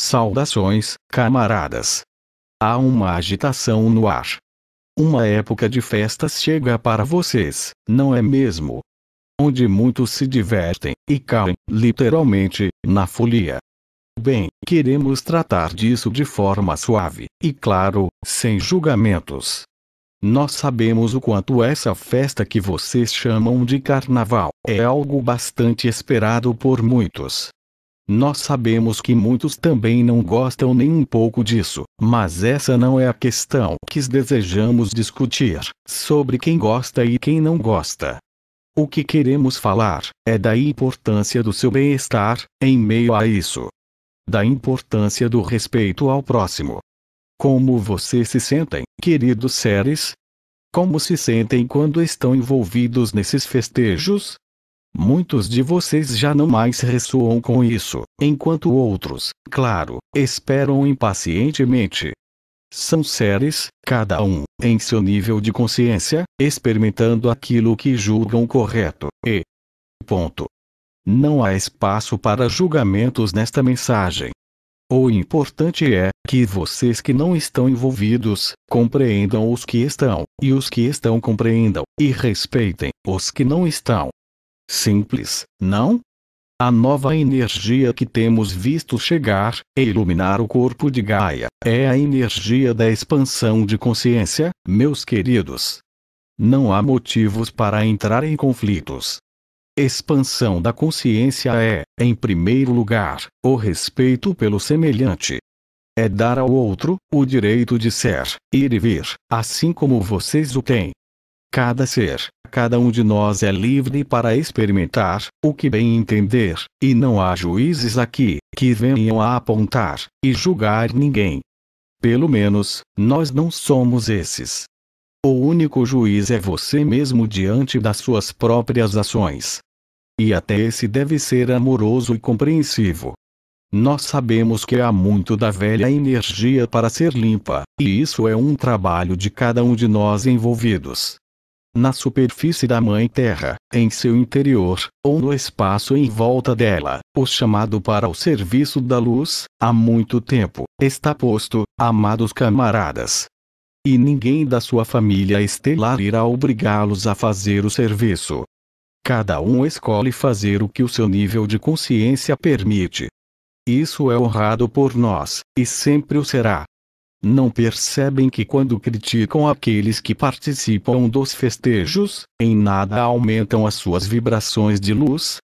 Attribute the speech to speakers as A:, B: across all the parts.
A: Saudações, camaradas! Há uma agitação no ar. Uma época de festas chega para vocês, não é mesmo? Onde muitos se divertem e caem, literalmente, na folia. Bem, queremos tratar disso de forma suave e, claro, sem julgamentos. Nós sabemos o quanto essa festa que vocês chamam de carnaval é algo bastante esperado por muitos. Nós sabemos que muitos também não gostam nem um pouco disso, mas essa não é a questão que desejamos discutir, sobre quem gosta e quem não gosta. O que queremos falar é da importância do seu bem-estar, em meio a isso. Da importância do respeito ao próximo. Como vocês se sentem, queridos seres? Como se sentem quando estão envolvidos nesses festejos? Muitos de vocês já não mais ressoam com isso, enquanto outros, claro, esperam impacientemente. São seres, cada um, em seu nível de consciência, experimentando aquilo que julgam correto, e. Ponto. Não há espaço para julgamentos nesta mensagem. O importante é que vocês que não estão envolvidos compreendam os que estão, e os que estão compreendam, e respeitem os que não estão. Simples, não? A nova energia que temos visto chegar e é iluminar o corpo de Gaia é a energia da expansão de consciência, meus queridos. Não há motivos para entrar em conflitos. Expansão da consciência é, em primeiro lugar, o respeito pelo semelhante. É dar ao outro o direito de ser, ir e vir, assim como vocês o têm. Cada ser Cada um de nós é livre para experimentar o que bem entender, e não há juízes aqui que venham a apontar e julgar ninguém. Pelo menos, nós não somos esses. O único juiz é você mesmo diante das suas próprias ações. E até esse deve ser amoroso e compreensivo. Nós sabemos que há muito da velha energia para ser limpa, e isso é um trabalho de cada um de nós envolvidos na superfície da Mãe Terra, em seu interior, ou no espaço em volta dela. O chamado para o serviço da luz, há muito tempo, está posto, amados camaradas. E ninguém da sua família estelar irá obrigá-los a fazer o serviço. Cada um escolhe fazer o que o seu nível de consciência permite. Isso é honrado por nós, e sempre o será. Não percebem que quando criticam aqueles que participam dos festejos, em nada aumentam as suas vibrações de luz?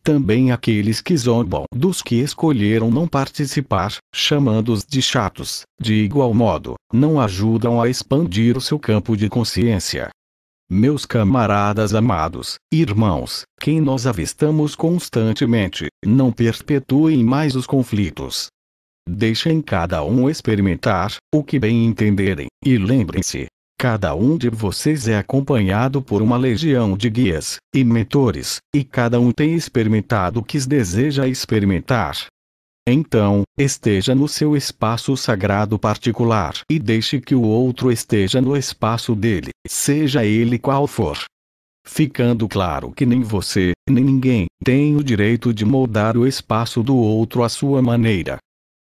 A: Também aqueles que zombam dos que escolheram não participar, chamando-os de chatos, de igual modo, não ajudam a expandir o seu campo de consciência. Meus camaradas amados, irmãos, quem nós avistamos constantemente, não perpetuem mais os conflitos, Deixem cada um experimentar, o que bem entenderem, e lembrem-se. Cada um de vocês é acompanhado por uma legião de guias e mentores, e cada um tem experimentado o que deseja experimentar. Então, esteja no seu espaço sagrado particular e deixe que o outro esteja no espaço dele, seja ele qual for. Ficando claro que nem você, nem ninguém tem o direito de moldar o espaço do outro à sua maneira.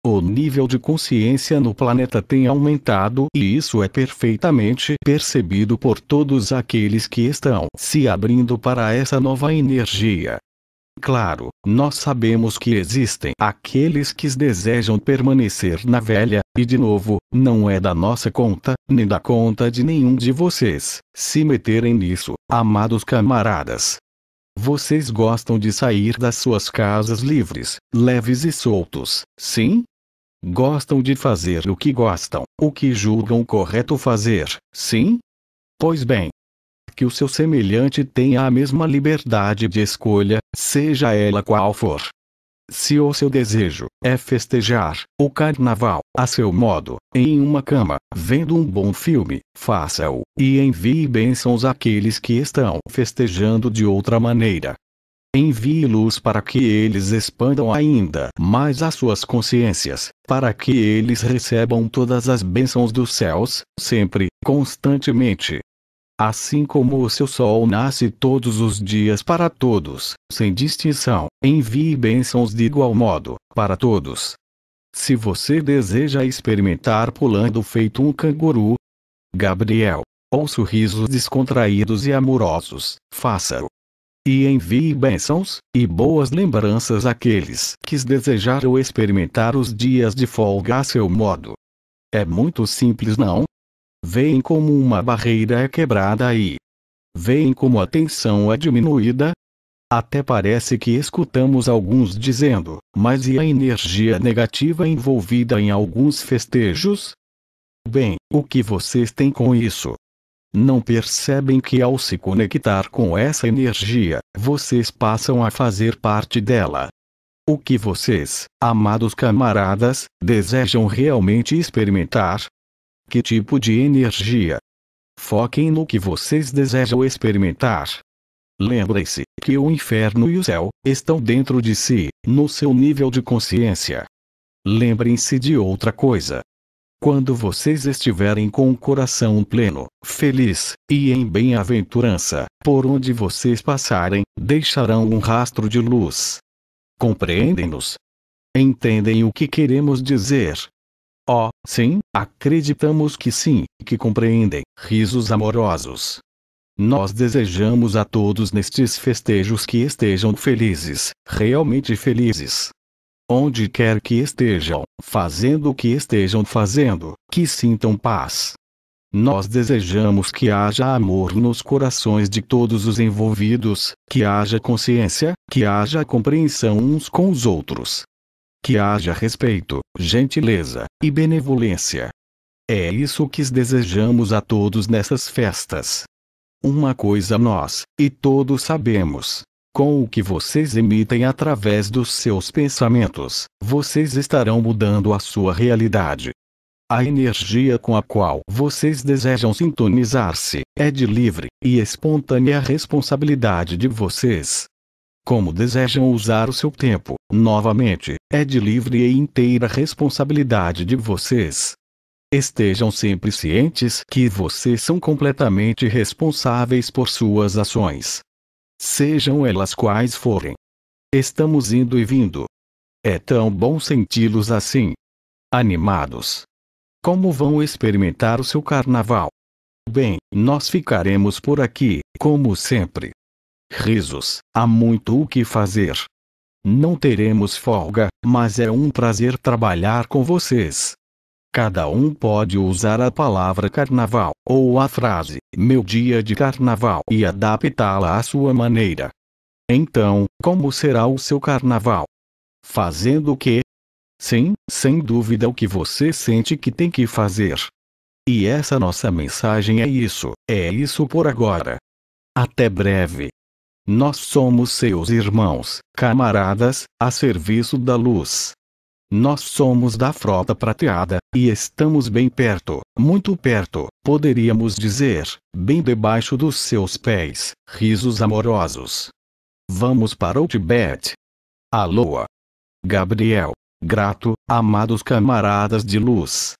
A: O nível de consciência no planeta tem aumentado e isso é perfeitamente percebido por todos aqueles que estão se abrindo para essa nova energia. Claro, nós sabemos que existem aqueles que desejam permanecer na velha, e de novo, não é da nossa conta, nem da conta de nenhum de vocês, se meterem nisso, amados camaradas. Vocês gostam de sair das suas casas livres, leves e soltos, sim? Gostam de fazer o que gostam, o que julgam correto fazer, sim? Pois bem. Que o seu semelhante tenha a mesma liberdade de escolha, seja ela qual for. Se o seu desejo é festejar o carnaval a seu modo, em uma cama, vendo um bom filme, faça-o e envie bênçãos àqueles que estão festejando de outra maneira envie luz para que eles expandam ainda mais as suas consciências, para que eles recebam todas as bênçãos dos céus, sempre, constantemente. Assim como o seu sol nasce todos os dias para todos, sem distinção, envie bênçãos de igual modo, para todos. Se você deseja experimentar pulando feito um canguru, Gabriel, ou sorrisos descontraídos e amorosos, faça-o e envie bênçãos e boas lembranças àqueles que desejaram experimentar os dias de folga a seu modo. É muito simples, não? Veem como uma barreira é quebrada aí. Veem como a tensão é diminuída? Até parece que escutamos alguns dizendo, mas e a energia negativa envolvida em alguns festejos? Bem, o que vocês têm com isso? Não percebem que ao se conectar com essa energia, vocês passam a fazer parte dela. O que vocês, amados camaradas, desejam realmente experimentar? Que tipo de energia? Foquem no que vocês desejam experimentar. Lembre-se que o inferno e o céu estão dentro de si, no seu nível de consciência. Lembrem-se de outra coisa: quando vocês estiverem com o coração pleno, feliz, e em bem-aventurança, por onde vocês passarem, deixarão um rastro de luz. Compreendem-nos? Entendem o que queremos dizer? Oh, sim, acreditamos que sim, que compreendem. Risos amorosos. Nós desejamos a todos nestes festejos que estejam felizes, realmente felizes, onde quer que estejam, fazendo o que estejam fazendo, que sintam paz. Nós desejamos que haja amor nos corações de todos os envolvidos, que haja consciência, que haja compreensão uns com os outros. Que haja respeito, gentileza e benevolência. É isso que desejamos a todos nessas festas. Uma coisa nós, e todos sabemos, com o que vocês emitem através dos seus pensamentos, vocês estarão mudando a sua realidade. A energia com a qual vocês desejam sintonizar-se é de livre e espontânea responsabilidade de vocês. Como desejam usar o seu tempo, novamente, é de livre e inteira responsabilidade de vocês. Estejam sempre cientes que vocês são completamente responsáveis por suas ações, Sejam elas quais forem. Estamos indo e vindo. É tão bom senti-los assim. Animados. Como vão experimentar o seu carnaval? Bem, nós ficaremos por aqui, como sempre. Risos, há muito o que fazer. Não teremos folga, mas é um prazer trabalhar com vocês. Cada um pode usar a palavra carnaval, ou a frase, meu dia de carnaval, e adaptá-la à sua maneira. Então, como será o seu carnaval? Fazendo o quê? Sim, sem dúvida o que você sente que tem que fazer. E essa nossa mensagem é isso, é isso por agora. Até breve. Nós somos seus irmãos, camaradas, a serviço da luz. Nós somos da frota prateada, e estamos bem perto, muito perto, poderíamos dizer, bem debaixo dos seus pés, risos amorosos. Vamos para o Tibete. Aloha. Gabriel, grato, amados camaradas de luz,